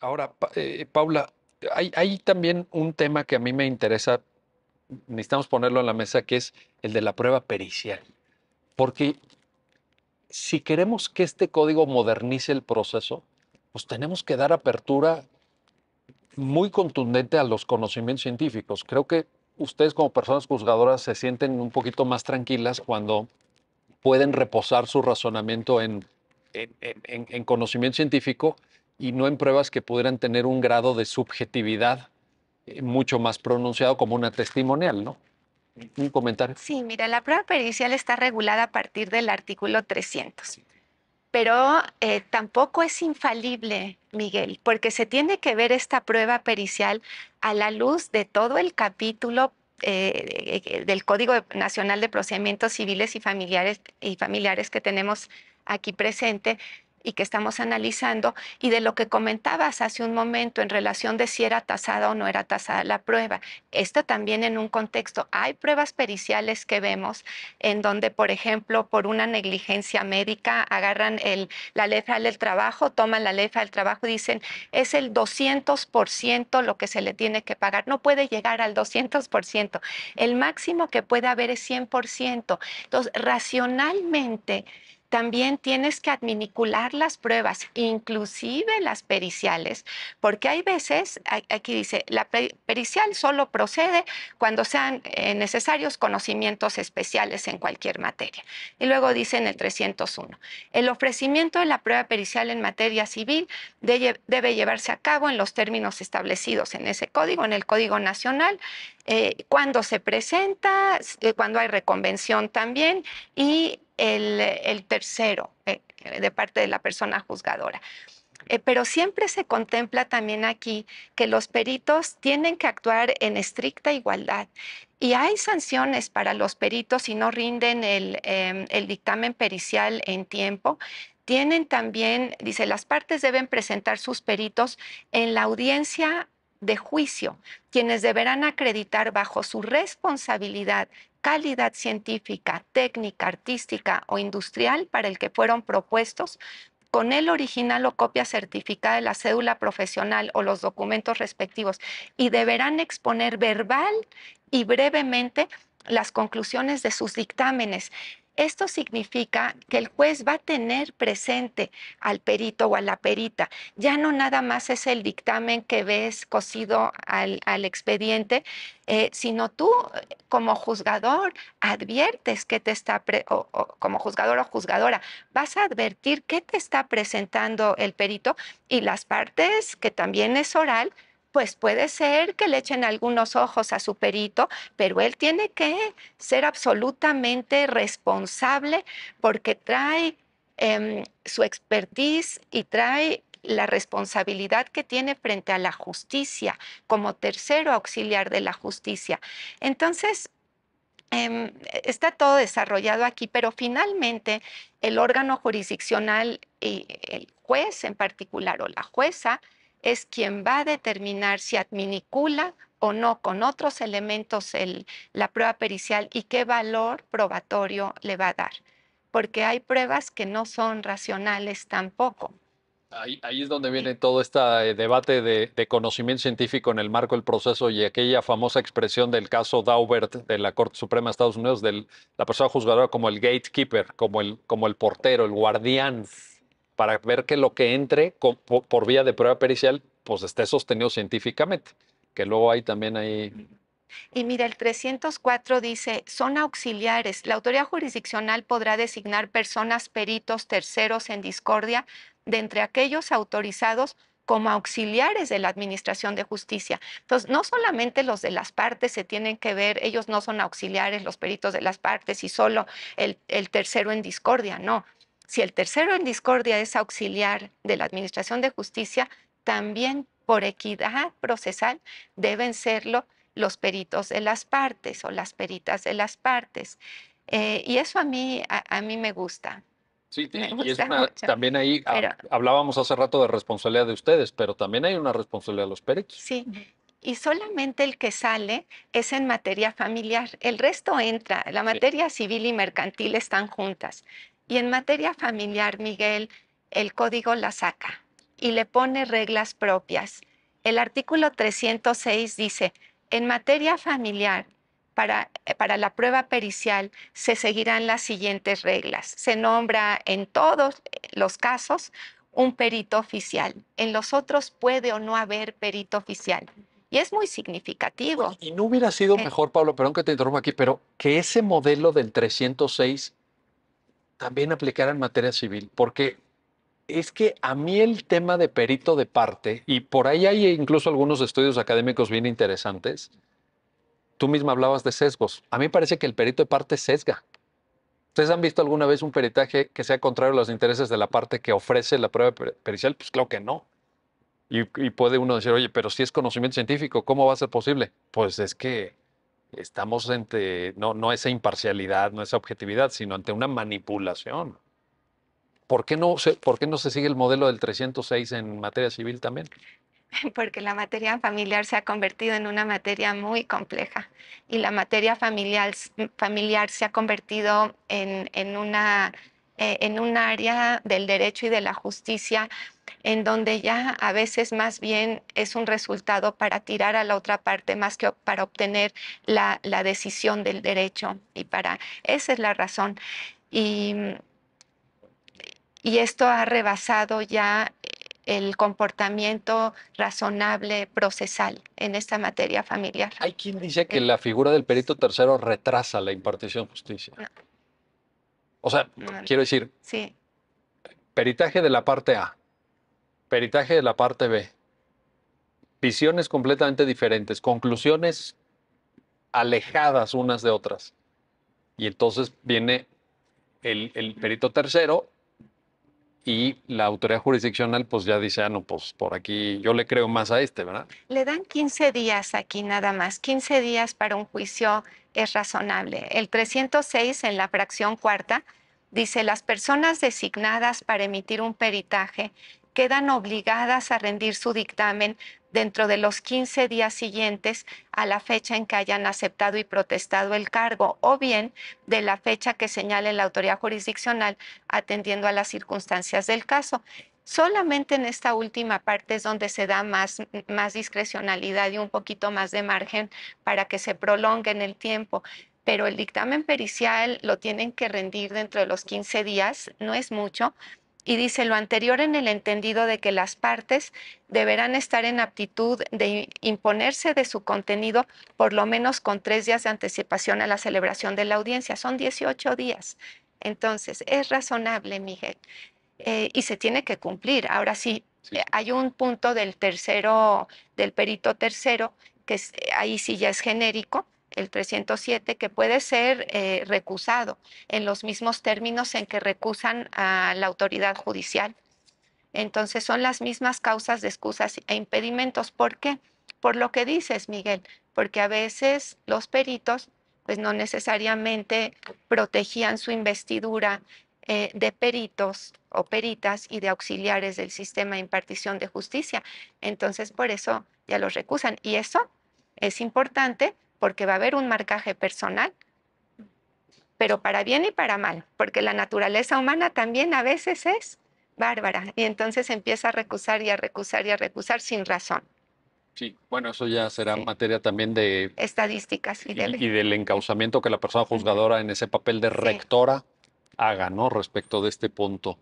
Ahora, eh, Paula, hay, también un tema que a mí me interesa, necesitamos ponerlo en la mesa, que es el de la prueba pericial. Porque si queremos que este código modernice el proceso, pues tenemos que dar apertura muy contundente a los conocimientos científicos. Creo que ustedes como personas juzgadoras se sienten un poquito más tranquilas cuando pueden reposar su razonamiento en conocimiento científico y no en pruebas que pudieran tener un grado de subjetividad eh, mucho más pronunciado como una testimonial, ¿no? Un comentario. Sí, mira, la prueba pericial está regulada a partir del artículo 300. Pero eh, tampoco es infalible, Miguel, porque se tiene que ver esta prueba pericial a la luz de todo el capítulo eh, del Código Nacional de Procedimientos Civiles y Familiares, y familiares que tenemos aquí presente, y que estamos analizando y de lo que comentabas hace un momento en relación de si era tasada o no era tasada la prueba. Esto también en un contexto. Hay pruebas periciales que vemos en donde, por ejemplo, por una negligencia médica agarran el, la lefa del trabajo, toman la lefa del trabajo y dicen es el 200% lo que se le tiene que pagar. No puede llegar al 200%. El máximo que puede haber es 100%. Entonces, racionalmente, también tienes que adminicular las pruebas, inclusive las periciales, porque hay veces, aquí dice, la pericial solo procede cuando sean eh, necesarios conocimientos especiales en cualquier materia. Y luego dice en el 301, el ofrecimiento de la prueba pericial en materia civil debe llevarse a cabo en los términos establecidos en ese código, en el Código Nacional, eh, cuando se presenta, eh, cuando hay reconvención también y el, tercero eh, eh, de parte de la persona juzgadora. Eh, pero siempre se contempla también aquí que los peritos tienen que actuar en estricta igualdad y hay sanciones para los peritos si no rinden el em, dictamen pericial en tiempo. Tienen también, dice, las partes deben presentar sus peritos en la audiencia de juicio, quienes deberán acreditar bajo su responsabilidad calidad científica, técnica, artística o industrial para el que fueron propuestos, con el original o copia certificada de la cédula profesional o los documentos respectivos y deberán exponer verbal y brevemente las conclusiones de sus dictámenes. Esto significa que el juez va a tener presente al perito o a la perita. Ya no nada más es el dictamen que ves cosido al, expediente, eh, sino tú eh, como juzgador adviertes que te está, como juzgador o juzgadora, vas a advertir qué te está presentando el perito y las partes, que también es oral, pues puede ser que le echen algunos ojos a su perito, pero él tiene que ser absolutamente responsable porque trae em, su expertise y trae la responsabilidad que tiene frente a la justicia como tercero auxiliar de la justicia. Entonces, em, está todo desarrollado aquí, pero finalmente el órgano jurisdiccional y el juez en particular o la jueza es quien va a determinar si adminicula o no con otros elementos el, la prueba pericial y qué valor probatorio le va a dar, porque hay pruebas que no son racionales tampoco. Ahí, es donde viene todo este eh, debate de, conocimiento científico en el marco del proceso y aquella famosa expresión del caso Daubert de la Corte Suprema de Estados Unidos, de la persona juzgadora como el gatekeeper, como el, como el portero, el guardián para ver que lo que entre por, vía de prueba pericial pues esté sostenido científicamente, que luego hay también ahí... Y mira, el 304 dice, son auxiliares. La autoridad jurisdiccional podrá designar personas peritos terceros en discordia de entre aquellos autorizados como auxiliares de la Administración de Justicia. Entonces, no solamente los de las partes se tienen que ver, ellos no son auxiliares, los peritos de las partes y solo el, el tercero en discordia, no si el tercero en discordia es auxiliar de la Administración de Justicia, también por equidad procesal deben serlo los peritos de las partes o las peritas de las partes. Eh, y eso a mí, a, mí me gusta. Sí, también ahí ah, hablábamos hace rato de responsabilidad de ustedes, pero también hay una responsabilidad de los peritos. Sí, y solamente el que sale es en materia familiar, el resto entra, la materia civil y mercantil están juntas. Y en materia familiar, Miguel, el código la saca y le pone reglas propias. El artículo 306 dice, en materia familiar, para, eh, para, la prueba pericial se seguirán las siguientes reglas. Se nombra en todos eh, los casos un perito oficial. En los otros puede o no haber perito oficial. Y es muy significativo. y no hubiera sido eh, mejor, Pablo, perdón que te interrumpa aquí, pero que ese modelo del 306 también aplicar en materia civil, porque es que a mí el tema de perito de parte, y por ahí hay incluso algunos estudios académicos bien interesantes, tú misma hablabas de sesgos. A mí parece que el perito de parte sesga. ¿Ustedes han visto alguna vez un peritaje que sea contrario a los intereses de la parte que ofrece la prueba pericial? Pues claro que no. Y, y puede uno decir, oye, pero si es conocimiento científico, ¿cómo va a ser posible? Pues es que estamos ante, no, no esa imparcialidad, no esa objetividad, sino ante una manipulación. ¿Por qué, no se, ¿Por qué no se sigue el modelo del 306 en materia civil también? Porque la materia familiar se ha convertido en una materia muy compleja y la materia familiar, familiar se ha convertido en, en una eh, en un área del derecho y de la justicia en donde ya a veces más bien es un resultado para tirar a la otra parte más que para obtener la, decisión del derecho. Y para esa es la razón. Y, y esto ha rebasado ya el comportamiento razonable procesal en esta materia familiar. Hay quien dice que eh. la figura del perito tercero retrasa la impartición de justicia. O sea, quiero decir, sí. peritaje de la parte A, peritaje de la parte B, visiones completamente diferentes, conclusiones alejadas unas de otras. Y entonces viene el, el, perito tercero y la autoridad jurisdiccional pues ya dice, ah, no, pues por aquí yo le creo más a este, ¿verdad? Le dan 15 días aquí nada más, 15 días para un juicio es razonable. El 306 en la fracción cuarta dice, las personas designadas para emitir un peritaje quedan obligadas a rendir su dictamen dentro de los 15 días siguientes a la fecha en que hayan aceptado y protestado el cargo o bien de la fecha que señale la autoridad jurisdiccional atendiendo a las circunstancias del caso. Solamente en esta última parte es donde se da más, discrecionalidad y un poquito más de margen para que se prolongue en el tiempo pero el dictamen pericial lo tienen que rendir dentro de los 15 días, no es mucho. Y dice lo anterior en el entendido de que las partes deberán estar en aptitud de imponerse de su contenido por lo menos con tres días de anticipación a la celebración de la audiencia. Son 18 días. Entonces, es razonable, Miguel. Eh, y se tiene que cumplir. Ahora sí, hay un punto del tercero, del perito tercero, que eh, ahí sí ya es genérico, el 307, que puede ser eh, recusado en los mismos términos en que recusan a la autoridad judicial. Entonces son las mismas causas de excusas e impedimentos. ¿Por qué? Por lo que dices, Miguel, porque a veces los peritos pues no necesariamente protegían su investidura eh, de peritos o peritas y de auxiliares del sistema de impartición de justicia. Entonces, por eso ya los recusan. Y eso es importante porque va a haber un marcaje personal, pero para bien y para mal, porque la naturaleza humana también a veces es bárbara y entonces empieza a recusar y a recusar y a recusar sin razón. Sí, bueno, eso ya será materia también de... Estadísticas y, del... y, encauzamiento que la persona juzgadora en ese papel de rectora haga, ¿no? Respecto de este punto.